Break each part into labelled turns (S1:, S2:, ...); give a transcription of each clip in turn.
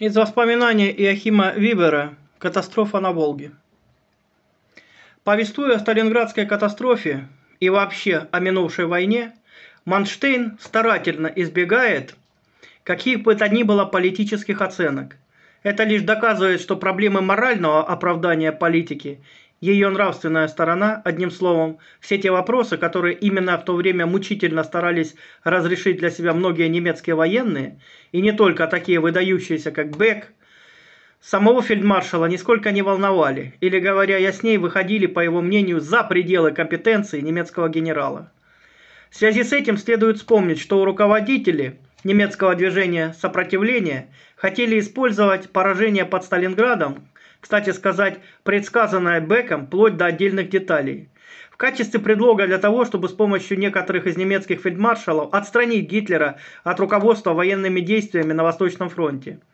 S1: Из воспоминаний Иохима Вибера «Катастрофа на Волге». Повествуя о сталинградской катастрофе и вообще о минувшей войне, Манштейн старательно избегает каких бы то ни было политических оценок. Это лишь доказывает, что проблемы морального оправдания политики ее нравственная сторона, одним словом, все те вопросы, которые именно в то время мучительно старались разрешить для себя многие немецкие военные, и не только такие выдающиеся, как Бек, самого фельдмаршала нисколько не волновали, или, говоря ясней, выходили, по его мнению, за пределы компетенции немецкого генерала. В связи с этим следует вспомнить, что руководители немецкого движения сопротивления хотели использовать поражение под Сталинградом кстати сказать, предсказанное Беком вплоть до отдельных деталей. В качестве предлога для того, чтобы с помощью некоторых из немецких фельдмаршалов отстранить Гитлера от руководства военными действиями на Восточном фронте –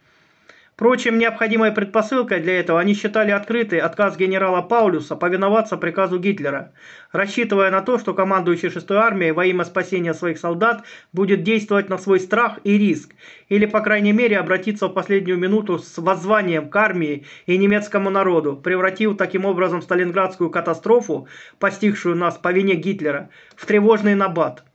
S1: Впрочем, необходимой предпосылкой для этого они считали открытый отказ генерала Паулюса повиноваться приказу Гитлера, рассчитывая на то, что командующий 6-й армией во имя спасения своих солдат будет действовать на свой страх и риск, или, по крайней мере, обратиться в последнюю минуту с воззванием к армии и немецкому народу, превратив таким образом сталинградскую катастрофу, постигшую нас по вине Гитлера, в тревожный набат –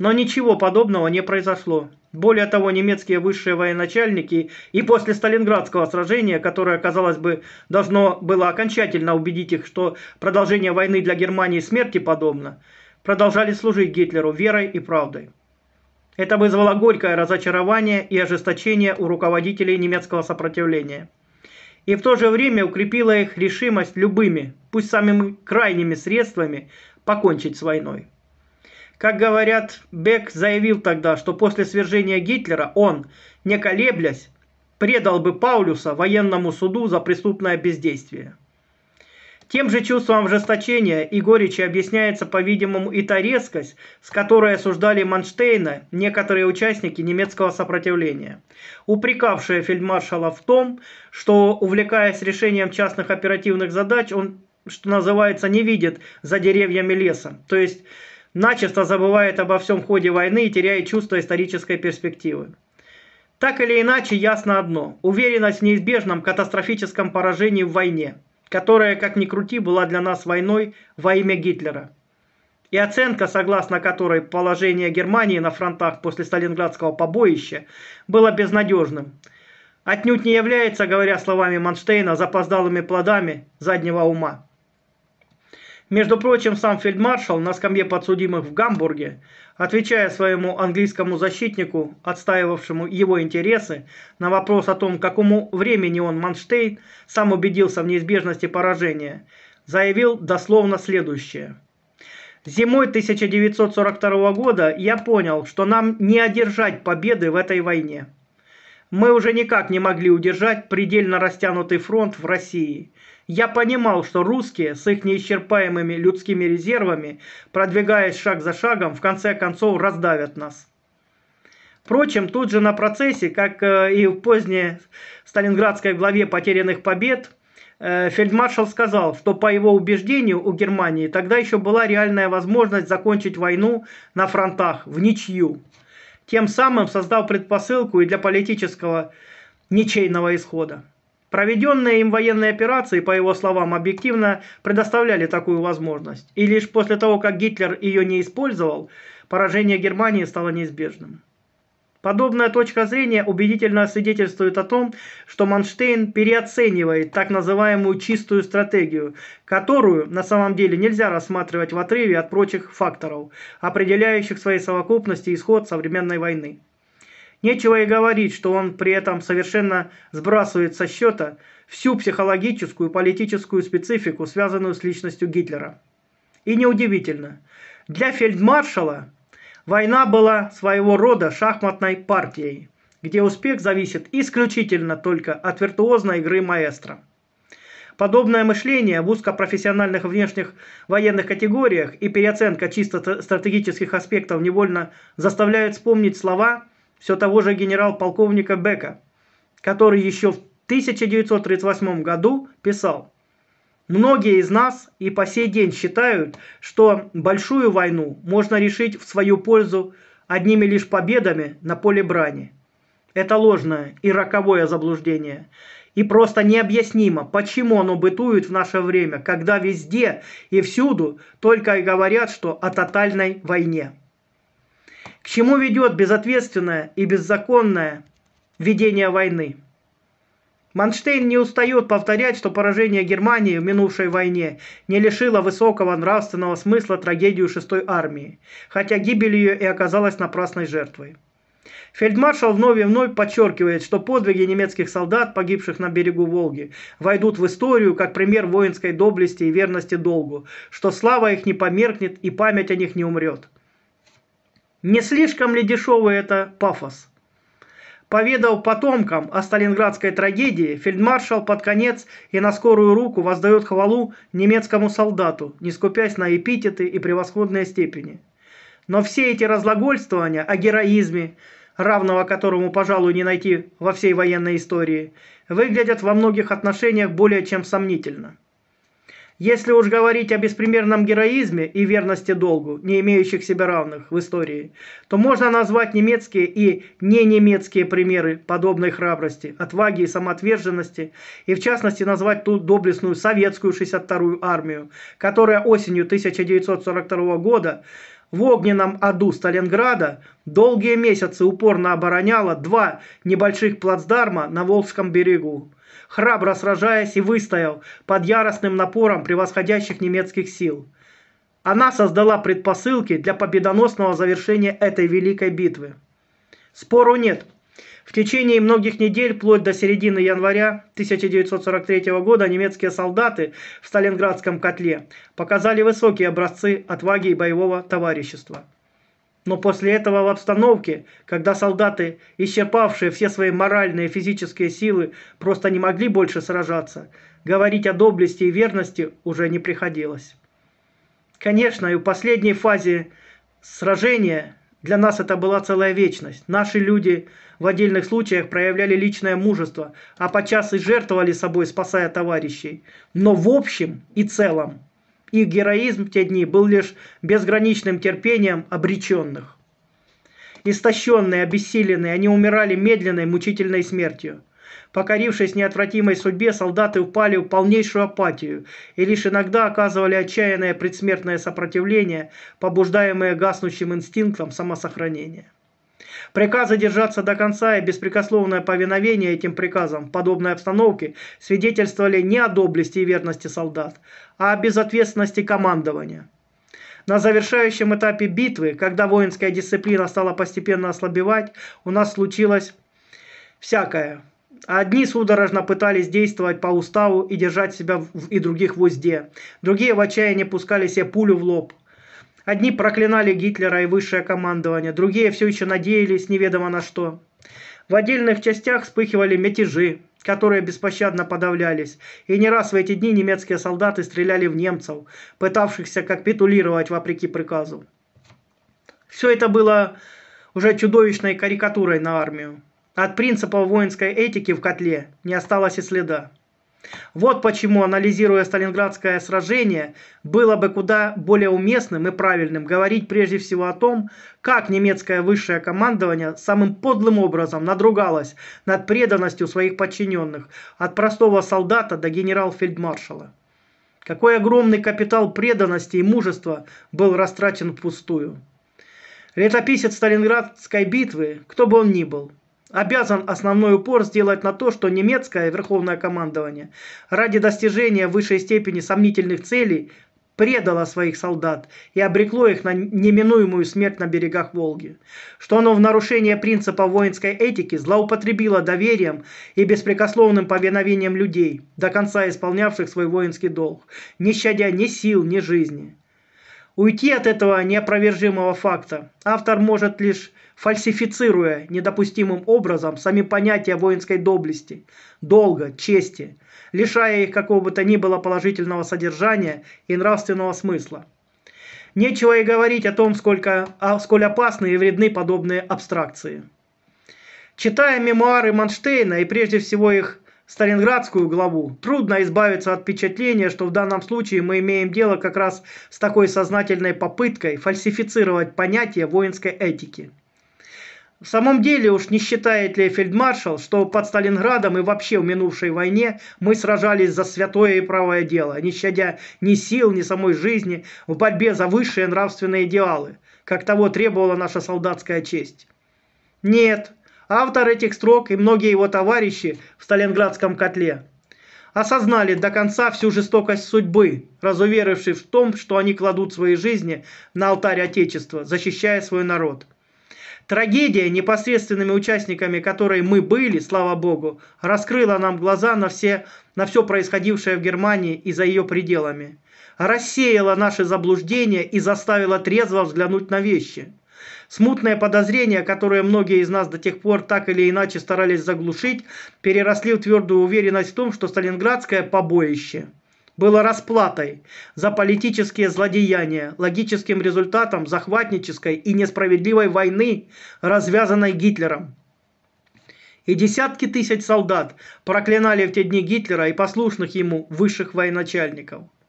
S1: но ничего подобного не произошло. Более того, немецкие высшие военачальники и после Сталинградского сражения, которое, казалось бы, должно было окончательно убедить их, что продолжение войны для Германии смерти подобно, продолжали служить Гитлеру верой и правдой. Это вызвало горькое разочарование и ожесточение у руководителей немецкого сопротивления. И в то же время укрепила их решимость любыми, пусть самыми крайними средствами, покончить с войной. Как говорят, Бек заявил тогда, что после свержения Гитлера он, не колеблясь, предал бы Паулюса военному суду за преступное бездействие. Тем же чувством ожесточения и горечи объясняется, по-видимому, и та резкость, с которой осуждали Манштейна некоторые участники немецкого сопротивления, упрекавшие фельдмаршала в том, что, увлекаясь решением частных оперативных задач, он, что называется, не видит за деревьями леса, то есть начисто забывает обо всем ходе войны и теряет чувство исторической перспективы. Так или иначе, ясно одно – уверенность в неизбежном катастрофическом поражении в войне, которая, как ни крути, была для нас войной во имя Гитлера. И оценка, согласно которой положение Германии на фронтах после Сталинградского побоища было безнадежным, отнюдь не является, говоря словами Манштейна, запоздалыми плодами заднего ума. Между прочим, сам фельдмаршал на скамье подсудимых в Гамбурге, отвечая своему английскому защитнику, отстаивавшему его интересы, на вопрос о том, к какому времени он Манштейн, сам убедился в неизбежности поражения, заявил дословно следующее. Зимой 1942 года я понял, что нам не одержать победы в этой войне. Мы уже никак не могли удержать предельно растянутый фронт в России – я понимал, что русские с их неисчерпаемыми людскими резервами, продвигаясь шаг за шагом, в конце концов раздавят нас. Впрочем, тут же на процессе, как э, и в поздней сталинградской главе «Потерянных побед», э, фельдмаршал сказал, что по его убеждению у Германии тогда еще была реальная возможность закончить войну на фронтах в ничью, тем самым создал предпосылку и для политического ничейного исхода. Проведенные им военные операции, по его словам, объективно предоставляли такую возможность. И лишь после того, как Гитлер ее не использовал, поражение Германии стало неизбежным. Подобная точка зрения убедительно свидетельствует о том, что Манштейн переоценивает так называемую чистую стратегию, которую на самом деле нельзя рассматривать в отрыве от прочих факторов, определяющих в своей совокупности исход современной войны. Нечего и говорить, что он при этом совершенно сбрасывает со счета всю психологическую и политическую специфику, связанную с личностью Гитлера. И неудивительно. Для фельдмаршала война была своего рода шахматной партией, где успех зависит исключительно только от виртуозной игры маэстро. Подобное мышление в узкопрофессиональных внешних военных категориях и переоценка чисто стратегических аспектов невольно заставляют вспомнить слова – все того же генерал-полковника Бека, который еще в 1938 году писал, Многие из нас и по сей день считают, что большую войну можно решить в свою пользу одними лишь победами на поле брани. Это ложное и роковое заблуждение. И просто необъяснимо, почему оно бытует в наше время, когда везде и всюду только и говорят, что о тотальной войне. К чему ведет безответственное и беззаконное ведение войны? Манштейн не устает повторять, что поражение Германии в минувшей войне не лишило высокого нравственного смысла трагедию шестой армии, хотя гибель ее и оказалась напрасной жертвой. Фельдмаршал вновь и вновь подчеркивает, что подвиги немецких солдат, погибших на берегу Волги, войдут в историю как пример воинской доблести и верности долгу, что слава их не померкнет и память о них не умрет. Не слишком ли дешевый это пафос? Поведал потомкам о сталинградской трагедии, фельдмаршал под конец и на скорую руку воздает хвалу немецкому солдату, не скупясь на эпитеты и превосходные степени. Но все эти разлагольствования о героизме, равного которому, пожалуй, не найти во всей военной истории, выглядят во многих отношениях более чем сомнительно. Если уж говорить о беспримерном героизме и верности долгу, не имеющих себе равных в истории, то можно назвать немецкие и не немецкие примеры подобной храбрости, отваги и самоотверженности, и в частности назвать ту доблестную советскую 62-ю армию, которая осенью 1942 года в огненном аду Сталинграда долгие месяцы упорно обороняла два небольших плацдарма на Волжском берегу храбро сражаясь и выстоял под яростным напором превосходящих немецких сил. Она создала предпосылки для победоносного завершения этой великой битвы. Спору нет. В течение многих недель, вплоть до середины января 1943 года, немецкие солдаты в Сталинградском котле показали высокие образцы отваги и боевого товарищества. Но после этого в обстановке, когда солдаты, исчерпавшие все свои моральные и физические силы, просто не могли больше сражаться, говорить о доблести и верности уже не приходилось. Конечно, и в последней фазе сражения для нас это была целая вечность. Наши люди в отдельных случаях проявляли личное мужество, а подчас и жертвовали собой, спасая товарищей. Но в общем и целом – их героизм в те дни был лишь безграничным терпением обреченных. Истощенные, обессиленные, они умирали медленной, мучительной смертью. Покорившись неотвратимой судьбе, солдаты упали в полнейшую апатию и лишь иногда оказывали отчаянное предсмертное сопротивление, побуждаемое гаснущим инстинктом самосохранения. Приказы держаться до конца и беспрекословное повиновение этим приказам в подобной обстановке свидетельствовали не о доблести и верности солдат, а о безответственности командования. На завершающем этапе битвы, когда воинская дисциплина стала постепенно ослабевать, у нас случилось всякое. Одни судорожно пытались действовать по уставу и держать себя и других в узде. Другие в отчаянии пускали себе пулю в лоб. Одни проклинали Гитлера и высшее командование, другие все еще надеялись неведомо на что. В отдельных частях вспыхивали мятежи, которые беспощадно подавлялись, и не раз в эти дни немецкие солдаты стреляли в немцев, пытавшихся капитулировать вопреки приказу. Все это было уже чудовищной карикатурой на армию. От принципов воинской этики в котле не осталось и следа. Вот почему, анализируя Сталинградское сражение, было бы куда более уместным и правильным говорить прежде всего о том, как немецкое высшее командование самым подлым образом надругалось над преданностью своих подчиненных от простого солдата до генерал-фельдмаршала. Какой огромный капитал преданности и мужества был растрачен впустую. Летописец Сталинградской битвы, кто бы он ни был – обязан основной упор сделать на то, что немецкое верховное командование ради достижения высшей степени сомнительных целей предало своих солдат и обрекло их на неминуемую смерть на берегах Волги, что оно в нарушение принципа воинской этики злоупотребило доверием и беспрекословным повиновением людей, до конца исполнявших свой воинский долг, не щадя ни сил, ни жизни – Уйти от этого неопровержимого факта автор может лишь фальсифицируя недопустимым образом сами понятия воинской доблести, долга, чести, лишая их какого бы то ни было положительного содержания и нравственного смысла. Нечего и говорить о том, сколько, а, сколь опасны и вредны подобные абстракции. Читая мемуары Манштейна и прежде всего их Сталинградскую главу, трудно избавиться от впечатления, что в данном случае мы имеем дело как раз с такой сознательной попыткой фальсифицировать понятие воинской этики. В самом деле уж не считает ли фельдмаршал, что под Сталинградом и вообще в минувшей войне мы сражались за святое и правое дело, не щадя ни сил, ни самой жизни в борьбе за высшие нравственные идеалы, как того требовала наша солдатская честь? Нет, Автор этих строк и многие его товарищи в Сталинградском котле осознали до конца всю жестокость судьбы, разуверившись в том, что они кладут свои жизни на алтарь Отечества, защищая свой народ. Трагедия, непосредственными участниками которой мы были, слава Богу, раскрыла нам глаза на все, на все происходившее в Германии и за ее пределами. Рассеяла наши заблуждения и заставила трезво взглянуть на вещи – Смутные подозрения, которые многие из нас до тех пор так или иначе старались заглушить, переросли в твердую уверенность в том, что сталинградское побоище было расплатой за политические злодеяния, логическим результатом захватнической и несправедливой войны, развязанной Гитлером. И десятки тысяч солдат проклинали в те дни Гитлера и послушных ему высших военачальников –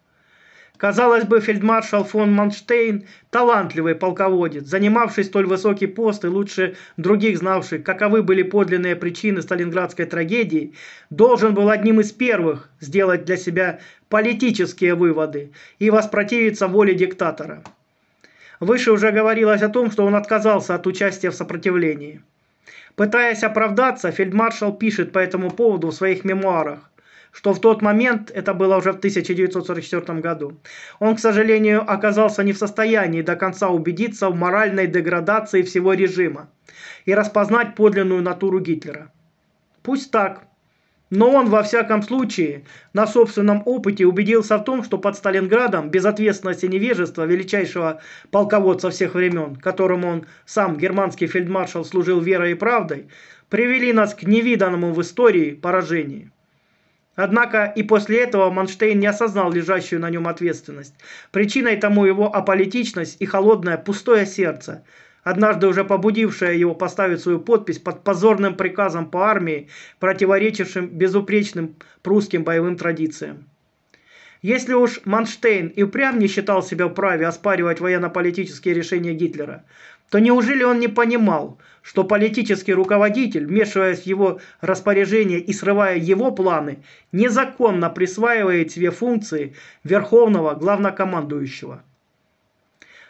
S1: Казалось бы, фельдмаршал фон Манштейн – талантливый полководец, занимавший столь высокий пост и лучше других знавший, каковы были подлинные причины сталинградской трагедии, должен был одним из первых сделать для себя политические выводы и воспротивиться воле диктатора. Выше уже говорилось о том, что он отказался от участия в сопротивлении. Пытаясь оправдаться, фельдмаршал пишет по этому поводу в своих мемуарах что в тот момент, это было уже в 1944 году, он, к сожалению, оказался не в состоянии до конца убедиться в моральной деградации всего режима и распознать подлинную натуру Гитлера. Пусть так, но он, во всяком случае, на собственном опыте убедился в том, что под Сталинградом безответственность и невежество величайшего полководца всех времен, которому он сам, германский фельдмаршал, служил верой и правдой, привели нас к невиданному в истории поражению. Однако и после этого Манштейн не осознал лежащую на нем ответственность. Причиной тому его аполитичность и холодное, пустое сердце, однажды уже побудившее его поставить свою подпись под позорным приказом по армии, противоречившим безупречным прусским боевым традициям. Если уж Манштейн и прям не считал себя вправе оспаривать военно-политические решения Гитлера, то неужели он не понимал, что политический руководитель, вмешиваясь в его распоряжение и срывая его планы, незаконно присваивает себе функции верховного главнокомандующего?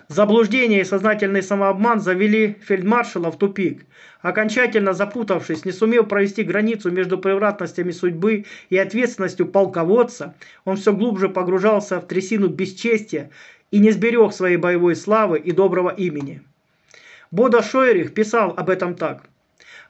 S1: Заблуждение и сознательный самообман завели фельдмаршала в тупик, окончательно запутавшись, не сумев провести границу между превратностями судьбы и ответственностью полководца, он все глубже погружался в трясину бесчестия и не сберег своей боевой славы и доброго имени. Бода Шойрих писал об этом так.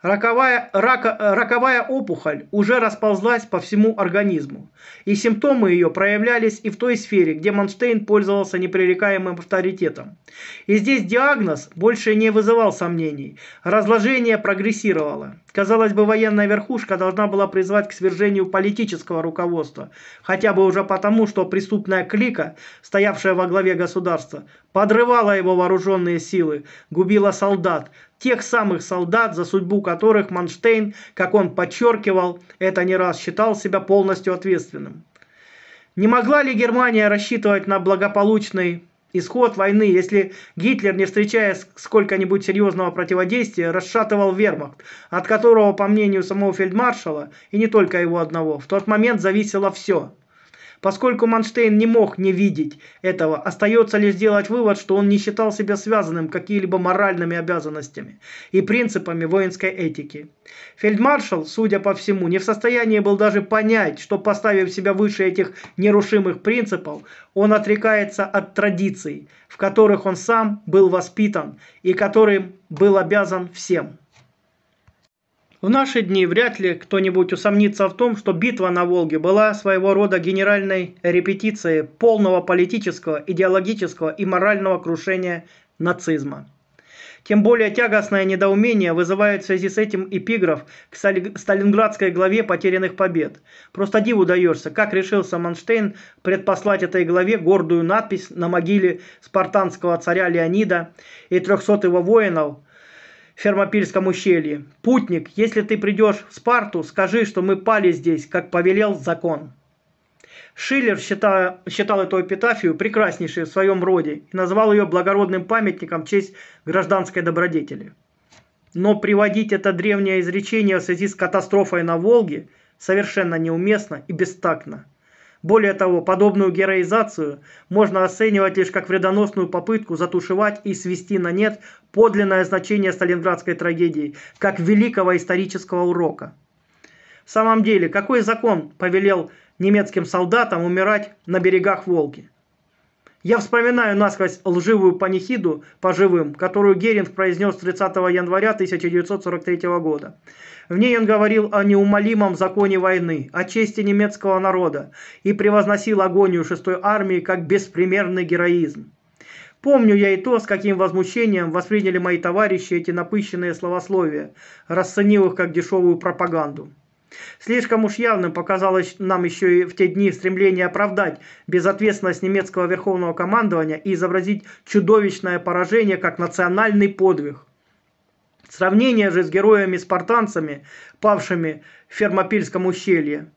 S1: Раковая, рак, раковая опухоль уже расползлась по всему организму, и симптомы ее проявлялись и в той сфере, где Манштейн пользовался непререкаемым авторитетом. И здесь диагноз больше не вызывал сомнений. Разложение прогрессировало. Казалось бы, военная верхушка должна была призвать к свержению политического руководства, хотя бы уже потому, что преступная клика, стоявшая во главе государства, подрывала его вооруженные силы, губила солдат, тех самых солдат, за судьбу которых Манштейн, как он подчеркивал, это не раз считал себя полностью ответственным. Не могла ли Германия рассчитывать на благополучный исход войны, если Гитлер, не встречая сколько-нибудь серьезного противодействия, расшатывал вермахт, от которого, по мнению самого фельдмаршала, и не только его одного, в тот момент зависело все – Поскольку Манштейн не мог не видеть этого, остается лишь сделать вывод, что он не считал себя связанным какими-либо моральными обязанностями и принципами воинской этики. Фельдмаршал, судя по всему, не в состоянии был даже понять, что поставив себя выше этих нерушимых принципов, он отрекается от традиций, в которых он сам был воспитан и которым был обязан всем. В наши дни вряд ли кто-нибудь усомнится в том, что битва на Волге была своего рода генеральной репетицией полного политического, идеологического и морального крушения нацизма. Тем более тягостное недоумение вызывает в связи с этим эпиграф к сталинградской главе «Потерянных побед». Просто диву даешься, как решился Манштейн предпослать этой главе гордую надпись на могиле спартанского царя Леонида и 300 его воинов – Фермопильском ущелье. Путник, если ты придешь в Спарту, скажи, что мы пали здесь, как повелел закон. Шиллер считал, считал эту эпитафию прекраснейшей в своем роде и назвал ее благородным памятником в честь гражданской добродетели. Но приводить это древнее изречение в связи с катастрофой на Волге совершенно неуместно и бестактно. Более того, подобную героизацию можно оценивать лишь как вредоносную попытку затушевать и свести на нет подлинное значение сталинградской трагедии, как великого исторического урока. В самом деле, какой закон повелел немецким солдатам умирать на берегах Волги? Я вспоминаю насквозь лживую панихиду по живым, которую Геринг произнес 30 января 1943 года. В ней он говорил о неумолимом законе войны, о чести немецкого народа и превозносил агонию 6-й армии как беспримерный героизм. Помню я и то, с каким возмущением восприняли мои товарищи эти напыщенные словословия, расценив их как дешевую пропаганду. Слишком уж явным показалось нам еще и в те дни стремление оправдать безответственность немецкого верховного командования и изобразить чудовищное поражение как национальный подвиг. Сравнение же с героями-спартанцами, павшими в Фермопильском ущелье,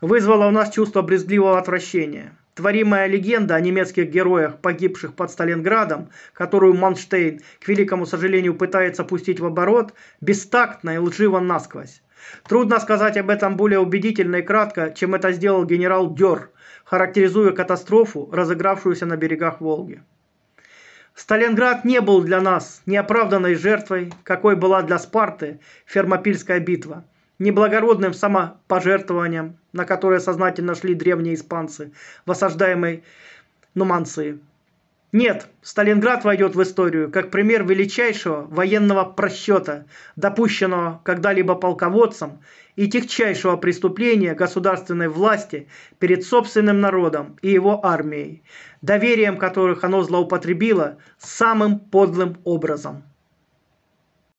S1: вызвало у нас чувство брезгливого отвращения. Творимая легенда о немецких героях, погибших под Сталинградом, которую Манштейн, к великому сожалению, пытается пустить в оборот, бестактна и лживо насквозь. Трудно сказать об этом более убедительно и кратко, чем это сделал генерал Дёр, характеризуя катастрофу, разыгравшуюся на берегах Волги. Сталинград не был для нас неоправданной жертвой, какой была для Спарты Фермопильская битва, неблагородным самопожертвованием, на которое сознательно шли древние испанцы в осаждаемой Нуманции. Нет, Сталинград войдет в историю как пример величайшего военного просчета, допущенного когда-либо полководцем, и техчайшего преступления государственной власти перед собственным народом и его армией, доверием которых оно злоупотребило самым подлым образом.